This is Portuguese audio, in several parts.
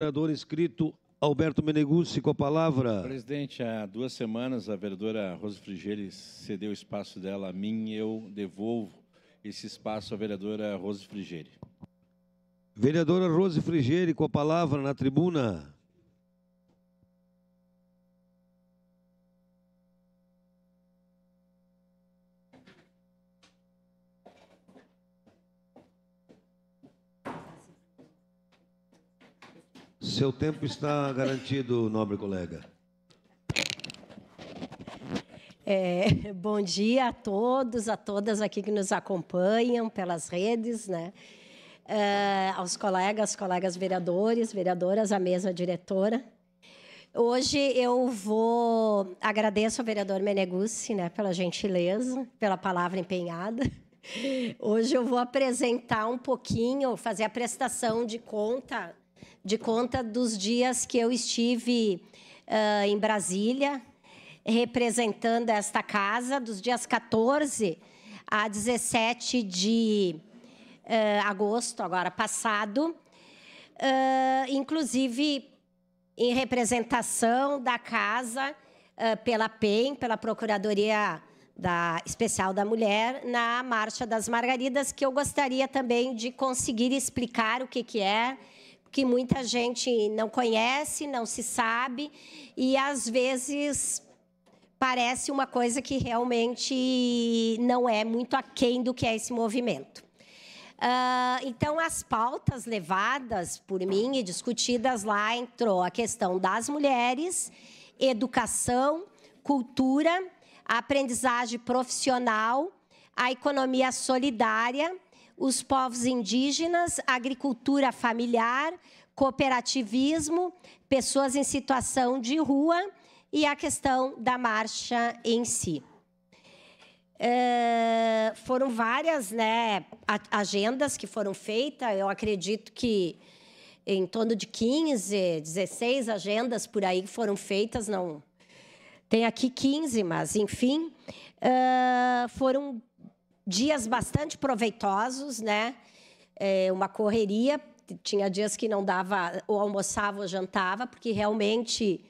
Vereador escrito Alberto Meneguzzi com a palavra. Presidente, há duas semanas a vereadora Rosa Frigeles cedeu o espaço dela a mim. Eu devolvo esse espaço à vereadora Rose Frigeri. Vereadora Rose Frigeri com a palavra na tribuna. Seu tempo está garantido, nobre colega. É, bom dia a todos, a todas aqui que nos acompanham pelas redes, né? É, aos colegas, colegas vereadores, vereadoras, à mesa diretora. Hoje eu vou agradeço ao vereador Meneguzzi, né, pela gentileza, pela palavra empenhada. Hoje eu vou apresentar um pouquinho, fazer a prestação de conta de conta dos dias que eu estive uh, em Brasília, representando esta casa, dos dias 14 a 17 de uh, agosto, agora passado, uh, inclusive em representação da casa pela PEN, pela Procuradoria da Especial da Mulher, na Marcha das Margaridas, que eu gostaria também de conseguir explicar o que, que é, que muita gente não conhece, não se sabe e às vezes parece uma coisa que realmente não é muito aquém do que é esse movimento. Uh, então, as pautas levadas por mim e discutidas lá entrou a questão das mulheres, educação, cultura, aprendizagem profissional, a economia solidária os povos indígenas, agricultura familiar, cooperativismo, pessoas em situação de rua e a questão da marcha em si. É, foram várias né, agendas que foram feitas, eu acredito que em torno de 15, 16 agendas por aí foram feitas, não tem aqui 15, mas enfim, uh, foram dias bastante proveitosos, né? É uma correria. Tinha dias que não dava, ou almoçava ou jantava, porque realmente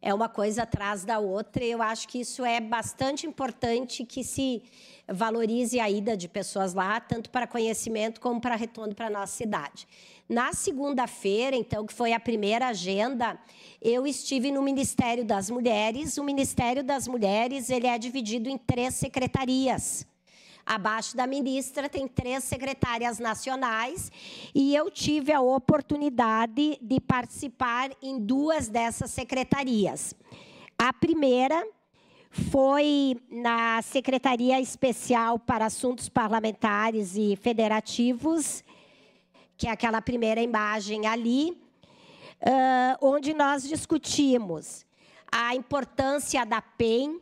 é uma coisa atrás da outra. E eu acho que isso é bastante importante que se valorize a ida de pessoas lá, tanto para conhecimento como para retorno para a nossa cidade. Na segunda-feira, então, que foi a primeira agenda, eu estive no Ministério das Mulheres. O Ministério das Mulheres ele é dividido em três secretarias. Abaixo da ministra tem três secretárias nacionais e eu tive a oportunidade de participar em duas dessas secretarias. A primeira foi na Secretaria Especial para Assuntos Parlamentares e Federativos, que é aquela primeira imagem ali, onde nós discutimos a importância da PEN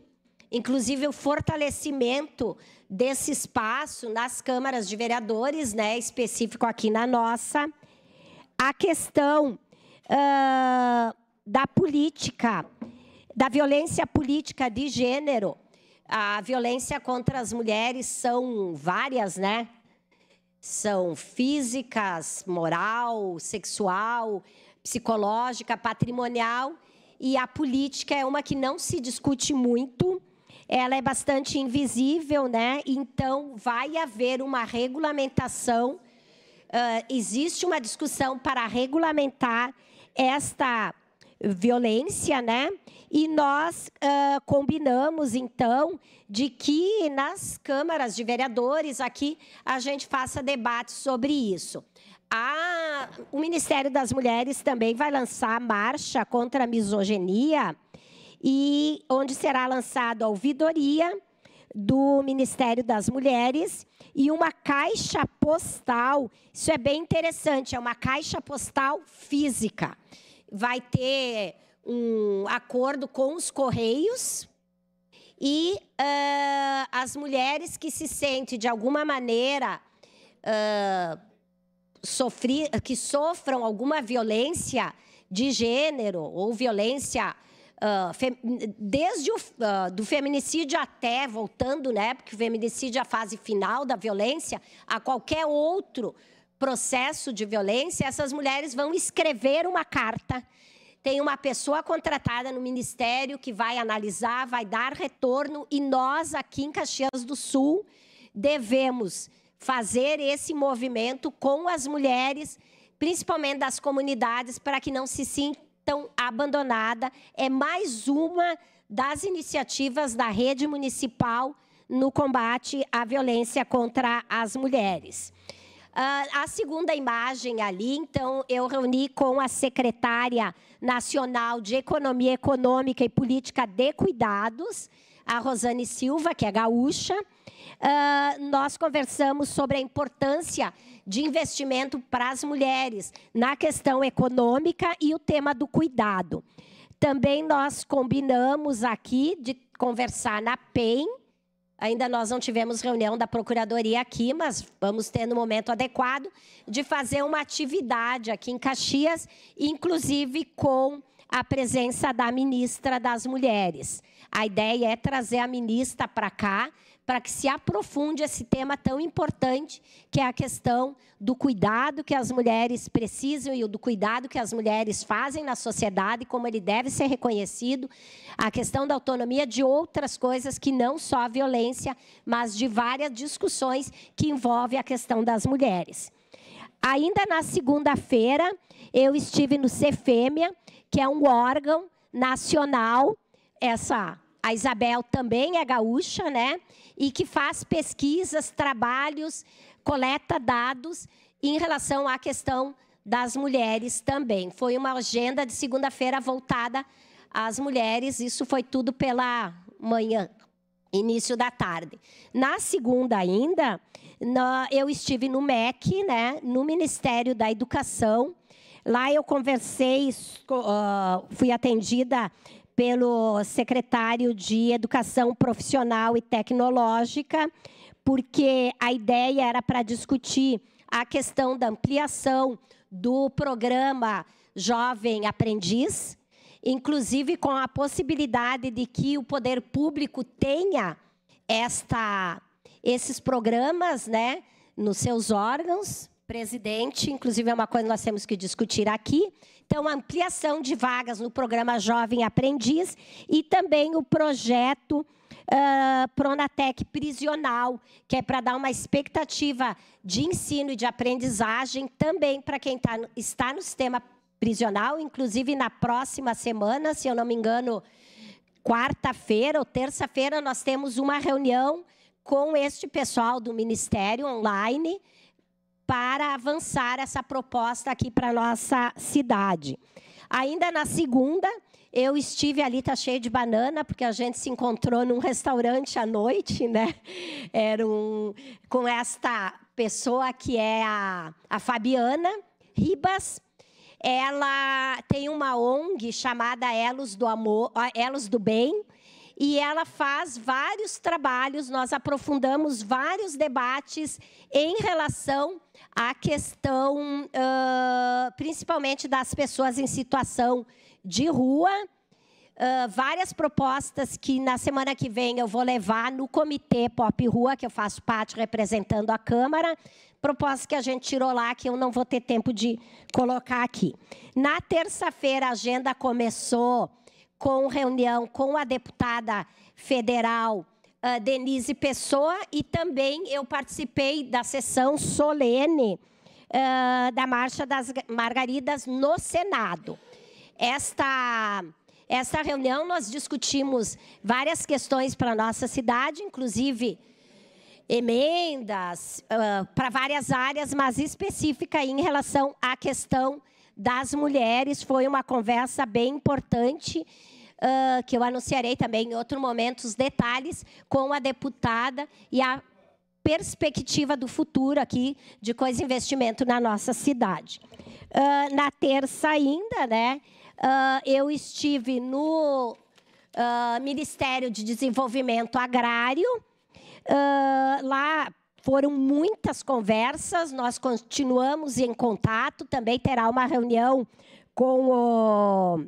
inclusive o fortalecimento desse espaço nas câmaras de vereadores, né, específico aqui na nossa, a questão uh, da política, da violência política de gênero. A violência contra as mulheres são várias, né? São físicas, moral, sexual, psicológica, patrimonial, e a política é uma que não se discute muito, ela é bastante invisível, né? Então vai haver uma regulamentação. Uh, existe uma discussão para regulamentar esta violência, né? E nós uh, combinamos, então, de que nas câmaras de vereadores aqui a gente faça debate sobre isso. A, o Ministério das Mulheres também vai lançar a marcha contra a misoginia e onde será lançado a ouvidoria do Ministério das Mulheres e uma caixa postal. Isso é bem interessante, é uma caixa postal física. Vai ter um acordo com os correios e uh, as mulheres que se sentem de alguma maneira uh, que sofram alguma violência de gênero ou violência ah, fem, desde o uh, do feminicídio até, voltando, né, porque o feminicídio é a fase final da violência, a qualquer outro processo de violência, essas mulheres vão escrever uma carta. Tem uma pessoa contratada no ministério que vai analisar, vai dar retorno, e nós aqui em Caxias do Sul devemos fazer esse movimento com as mulheres, principalmente das comunidades, para que não se sintam tão abandonada. É mais uma das iniciativas da rede municipal no combate à violência contra as mulheres. Ah, a segunda imagem ali, então, eu reuni com a secretária nacional de Economia Econômica e Política de Cuidados, a Rosane Silva, que é gaúcha. Ah, nós conversamos sobre a importância de investimento para as mulheres na questão econômica e o tema do cuidado. Também nós combinamos aqui de conversar na PEN. Ainda nós não tivemos reunião da Procuradoria aqui, mas vamos ter no momento adequado de fazer uma atividade aqui em Caxias, inclusive com a presença da ministra das Mulheres. A ideia é trazer a ministra para cá para que se aprofunde esse tema tão importante, que é a questão do cuidado que as mulheres precisam e do cuidado que as mulheres fazem na sociedade, como ele deve ser reconhecido, a questão da autonomia de outras coisas que não só a violência, mas de várias discussões que envolvem a questão das mulheres. Ainda na segunda-feira, eu estive no Cefêmea, que é um órgão nacional, essa a Isabel também é gaúcha, né? E que faz pesquisas, trabalhos, coleta dados em relação à questão das mulheres também. Foi uma agenda de segunda-feira voltada às mulheres, isso foi tudo pela manhã, início da tarde. Na segunda ainda, eu estive no MEC, né, no Ministério da Educação. Lá eu conversei, ah, fui atendida pelo secretário de Educação Profissional e Tecnológica, porque a ideia era para discutir a questão da ampliação do programa Jovem Aprendiz, inclusive com a possibilidade de que o poder público tenha esta, esses programas né, nos seus órgãos presidente, inclusive é uma coisa que nós temos que discutir aqui. Então, ampliação de vagas no programa Jovem Aprendiz e também o projeto uh, Pronatec Prisional, que é para dar uma expectativa de ensino e de aprendizagem também para quem tá, está no sistema prisional, inclusive na próxima semana, se eu não me engano, quarta-feira ou terça-feira, nós temos uma reunião com este pessoal do Ministério online para avançar essa proposta aqui para a nossa cidade. Ainda na segunda, eu estive ali, tá cheio de banana, porque a gente se encontrou num restaurante à noite, né? Era um, com esta pessoa que é a, a Fabiana Ribas. Ela tem uma ONG chamada Elos do Amor, Elos do Bem, e ela faz vários trabalhos, nós aprofundamos vários debates em relação à questão, uh, principalmente das pessoas em situação de rua. Uh, várias propostas que na semana que vem eu vou levar no Comitê Pop Rua, que eu faço parte representando a Câmara, propostas que a gente tirou lá, que eu não vou ter tempo de colocar aqui. Na terça-feira, a agenda começou com reunião com a deputada federal uh, Denise Pessoa e também eu participei da sessão solene uh, da Marcha das Margaridas no Senado. Esta, esta reunião nós discutimos várias questões para a nossa cidade, inclusive emendas uh, para várias áreas, mas específica em relação à questão das mulheres. Foi uma conversa bem importante. Uh, que eu anunciarei também em outro momento os detalhes com a deputada e a perspectiva do futuro aqui de coisa investimento na nossa cidade. Uh, na terça ainda, né, uh, eu estive no Ministério de Desenvolvimento Agrário, lá foram muitas conversas, nós continuamos em contato. Também terá uma reunião com, o,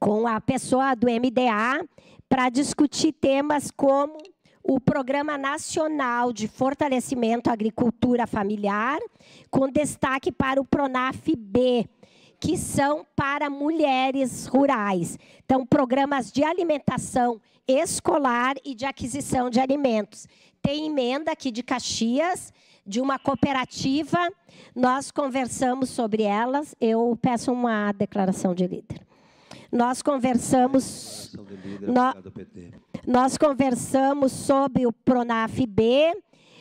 com a pessoa do MDA para discutir temas como o Programa Nacional de Fortalecimento à Agricultura Familiar, com destaque para o PRONAF B, que são para mulheres rurais. Então, programas de alimentação escolar e de aquisição de alimentos tem emenda aqui de Caxias, de uma cooperativa. Nós conversamos sobre elas. Eu peço uma declaração de líder. Nós conversamos. De líder, nós conversamos sobre o Pronaf B,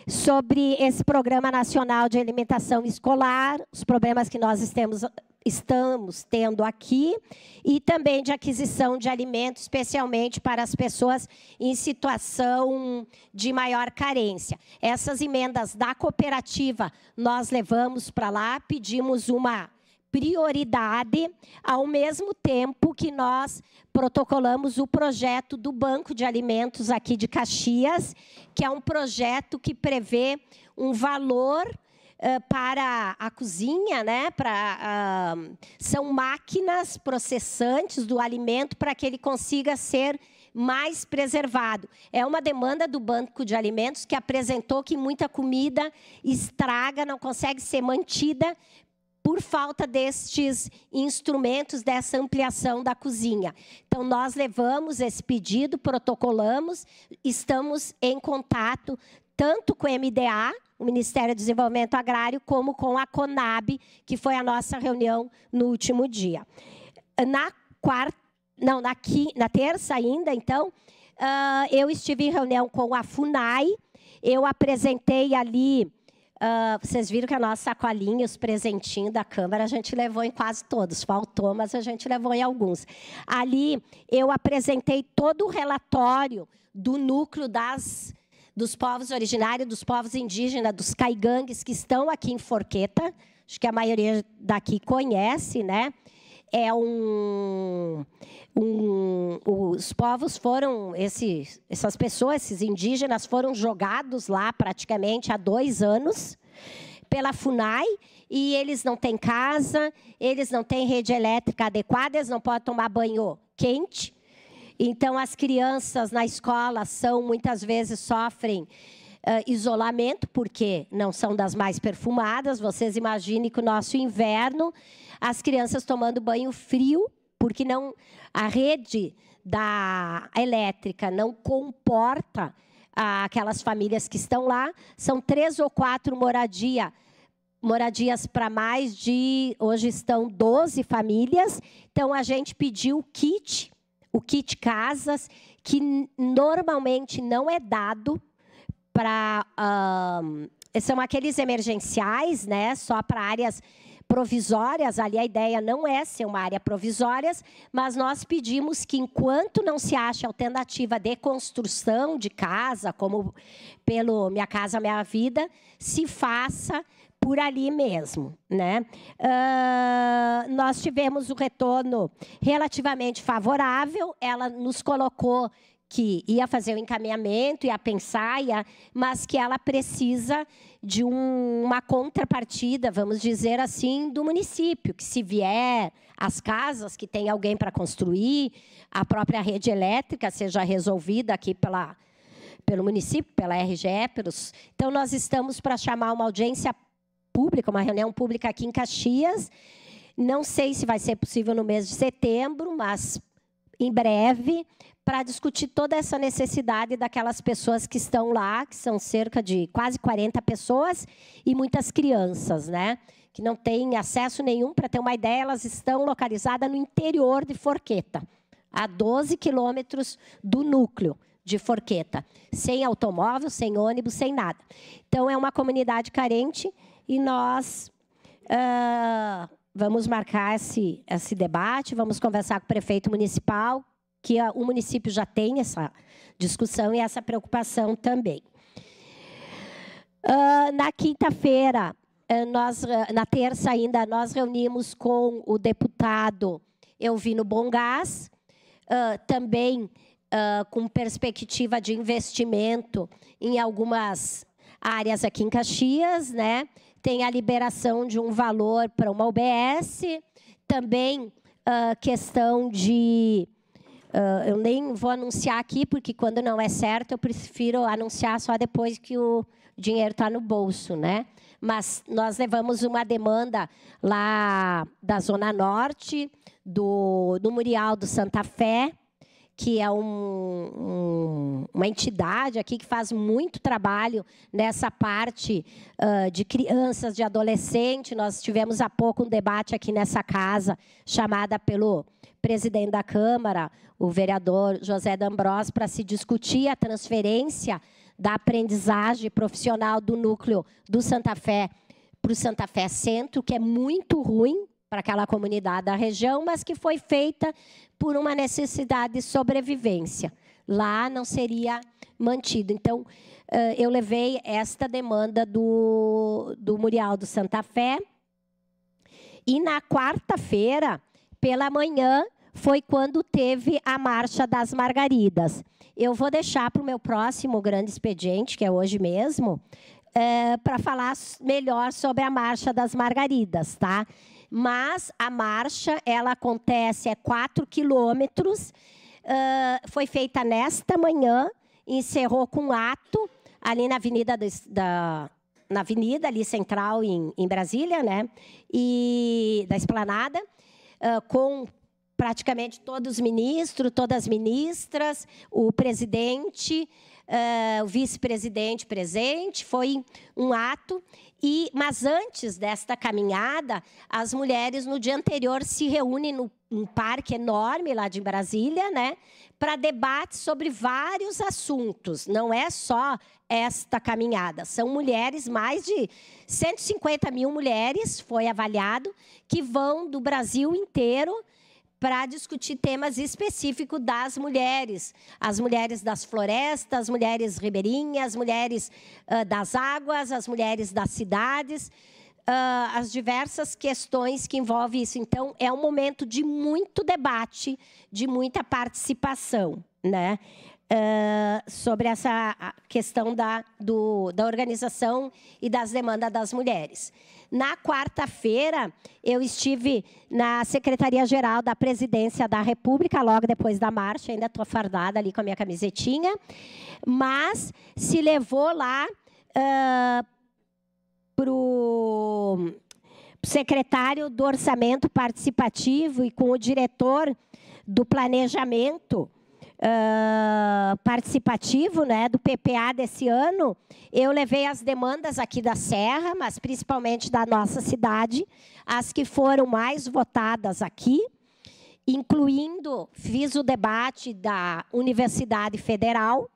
sobre esse Programa Nacional de Alimentação Escolar, os problemas que nós estamos tendo aqui, e também de aquisição de alimentos, especialmente para as pessoas em situação de maior carência. Essas emendas da cooperativa nós levamos para lá, pedimos uma prioridade, ao mesmo tempo que nós protocolamos o projeto do Banco de Alimentos aqui de Caxias, que é um projeto que prevê um valor eh, para a cozinha, né? Para uh, ah, são máquinas processantes do alimento para que ele consiga ser mais preservado. É uma demanda do Banco de Alimentos que apresentou que muita comida estraga, não consegue ser mantida por falta destes instrumentos, dessa ampliação da cozinha. Então, nós levamos esse pedido, protocolamos, estamos em contato tanto com o MDA, o Ministério do Desenvolvimento Agrário, como com a CONAB, que foi a nossa reunião no último dia. Na quarta, não, na, quinta, na terça ainda, então, ah, eu estive em reunião com a FUNAI, eu apresentei ali Uh, vocês viram que a nossa sacolinha, os presentinhos da Câmara, a gente levou em quase todos. Faltou, mas a gente levou em alguns. Ali eu apresentei todo o relatório do núcleo das dos povos originários, dos povos indígenas, dos caigangues que estão aqui em Forqueta. Acho que a maioria daqui conhece, né? é um, um, os povos foram esses, essas pessoas, esses indígenas foram jogados lá praticamente há dois anos pela Funai e eles não têm casa, eles não têm rede elétrica adequada, eles não podem tomar banho quente. Então as crianças na escola são muitas vezes sofrem uh, isolamento, porque não são das mais perfumadas. Vocês imaginem que o nosso inverno, as crianças tomando banho frio, porque não a rede da elétrica não comporta uh, aquelas famílias que estão lá. São três ou quatro moradias moradias para mais de. Hoje estão 12 famílias. Então, a gente pediu o kit, o kit casas, que normalmente não é dado para. Um, são aqueles emergenciais, né? Só para áreas provisórias, ali a ideia não é ser uma área provisória, mas nós pedimos que, enquanto não se ache alternativa de construção de casa, como pelo Minha Casa Minha Vida, se faça por ali mesmo. Né? Uh, nós tivemos um retorno relativamente favorável, ela nos colocou que ia fazer o encaminhamento, ia pensar, ia, mas que ela precisa de um, uma contrapartida, vamos dizer assim, do município, que se vier as casas, que tem alguém para construir, a própria rede elétrica seja resolvida aqui pela, pelo município, pela RGE, pelos... Então, nós estamos para chamar uma audiência pública, uma reunião pública aqui em Caxias, não sei se vai ser possível no mês de setembro, mas em breve para discutir toda essa necessidade daquelas pessoas que estão lá, que são cerca de quase 40 pessoas e muitas crianças, né? Que não têm acesso nenhum. Para ter uma ideia, elas estão localizadas no interior de Forqueta, a 12 quilômetros do núcleo de Forqueta, sem automóvel, sem ônibus, sem nada. Então, é uma comunidade carente e nós. Uh, vamos marcar esse, esse debate, vamos conversar com o prefeito municipal, que o município já tem essa discussão e essa preocupação também. Uh, na quinta-feira, eh, nós, ah, na terça ainda, nós reunimos com o deputado Elvino Bongás, uh, também uh, com perspectiva de investimento em algumas áreas aqui em Caxias, né? tem a liberação de um valor para uma UBS, também uh, questão de. Uh, eu nem vou anunciar aqui, porque quando não é certo, eu prefiro anunciar só depois que o dinheiro está no bolso, né? Mas nós levamos uma demanda lá da Zona Norte, do, do Murial do Santa Fé, que é um, um, uma entidade aqui que faz muito trabalho nessa parte uh, de crianças, de adolescentes. Nós tivemos há pouco um debate aqui nessa casa, chamada pelo presidente da Câmara, o vereador José D'Ambrós, para se discutir a transferência da aprendizagem profissional do núcleo do Santa Fé para o Santa Fé Centro, que é muito ruim, para aquela comunidade da região, mas que foi feita por uma necessidade de sobrevivência. Lá não seria mantido. Então, eh, eu levei esta demanda do, do Murial do Santa Fé. E na quarta-feira, pela manhã, foi quando teve a Marcha das Margaridas. Eu vou deixar para o meu próximo grande expediente, que é hoje mesmo, é, eh, para falar melhor sobre a Marcha das Margaridas, tá? mas a marcha ela acontece é 4 quilômetros. Uh, foi feita nesta manhã, encerrou com um ato ali na Avenida do, da na Avenida ali Central em, em Brasília, né? E da Esplanada, uh, com praticamente todos os ministros, todas as ministras, o presidente, uh, o vice-presidente presente, foi um ato. E, mas antes desta caminhada, as mulheres no dia anterior se reúnem no um parque enorme lá de Brasília, né, para debate sobre vários assuntos. Não é só esta caminhada, são mulheres, mais de 150 mil mulheres, foi avaliado, que vão do Brasil inteiro para discutir temas específicos das mulheres, as mulheres das florestas, as mulheres ribeirinhas, as mulheres uh, das águas, as mulheres das cidades, uh, as diversas questões que envolvem isso. Então, é um momento de muito debate, de muita participação, né? Uh, sobre essa questão da, do, da organização e das demandas das mulheres. Na quarta-feira, eu estive na Secretaria-Geral da Presidência da República, logo depois da marcha, ainda estou fardada ali com a minha camisetinha, mas se levou lá uh, para o secretário do Orçamento Participativo e com o diretor do Planejamento, uh, participativo né, do PPA desse ano, eu levei as demandas aqui da Serra, mas principalmente da nossa cidade, as que foram mais votadas aqui, incluindo, fiz o debate da Universidade Federal,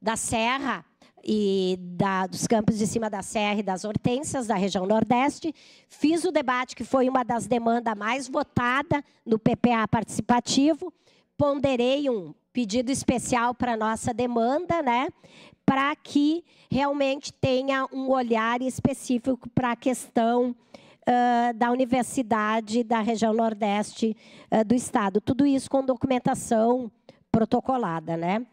da Serra, e da, dos campos de cima da serra e das Hortências, da região Nordeste. Fiz o debate que foi uma das demandas mais votadas no PPA participativo ponderei um pedido especial para nossa demanda, né? Para que realmente tenha um olhar específico para a questão uh, da universidade da região nordeste uh, do estado. Tudo isso com documentação protocolada, né?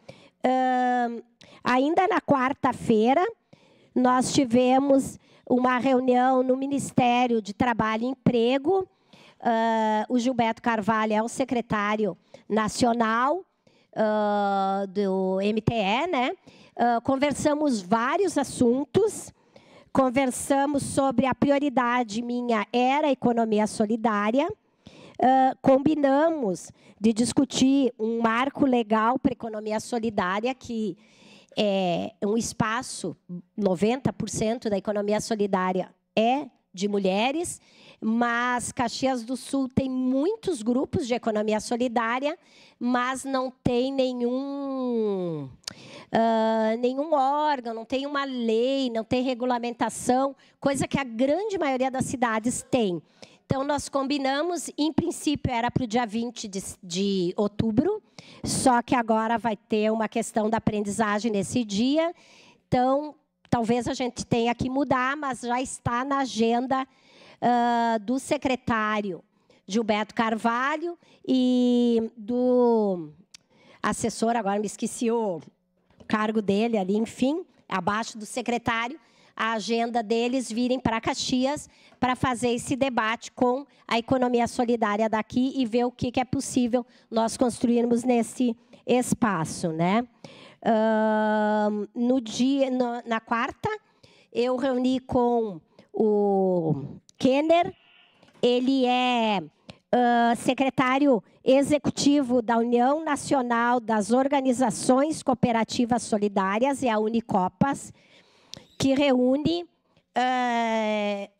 Uh, ainda na quarta-feira, nós tivemos uma reunião no Ministério de Trabalho e Emprego, Uh, o Gilberto Carvalho é o secretário nacional uh, do MTE, né? Uh, conversamos vários assuntos, conversamos sobre a prioridade minha era a economia solidária, combinamos de discutir um marco legal para a economia solidária que é um espaço 90% da economia solidária é de mulheres mas Caxias do Sul tem muitos grupos de economia solidária, mas não tem nenhum, uh, nenhum órgão, não tem uma lei, não tem regulamentação, coisa que a grande maioria das cidades tem. Então, nós combinamos, em princípio era para o dia 20 de, de, outubro, só que agora vai ter uma questão da aprendizagem nesse dia. Então, talvez a gente tenha que mudar, mas já está na agenda uh, do secretário Gilberto Carvalho e do assessor, agora me esqueci o cargo dele ali, enfim, abaixo do secretário, a agenda deles virem para Caxias para fazer esse debate com a economia solidária daqui e ver o que, é possível nós construirmos nesse espaço. Né? Uh, no dia, no, na quarta, eu reuni com o Kenner, ele é uh, secretário executivo da União Nacional das Organizações Cooperativas Solidárias, é a Unicopas, que reúne uh,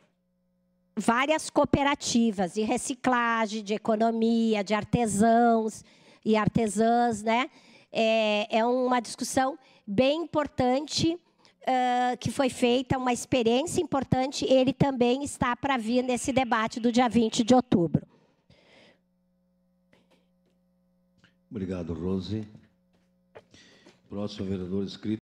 várias cooperativas de reciclagem, de economia, de artesãos e artesãs. Né? É, é uma discussão bem importante uh, que foi feita, uma experiência importante, ele também está para vir nesse debate do dia 20 de outubro. Obrigado, Rose. Próximo vereador inscrito.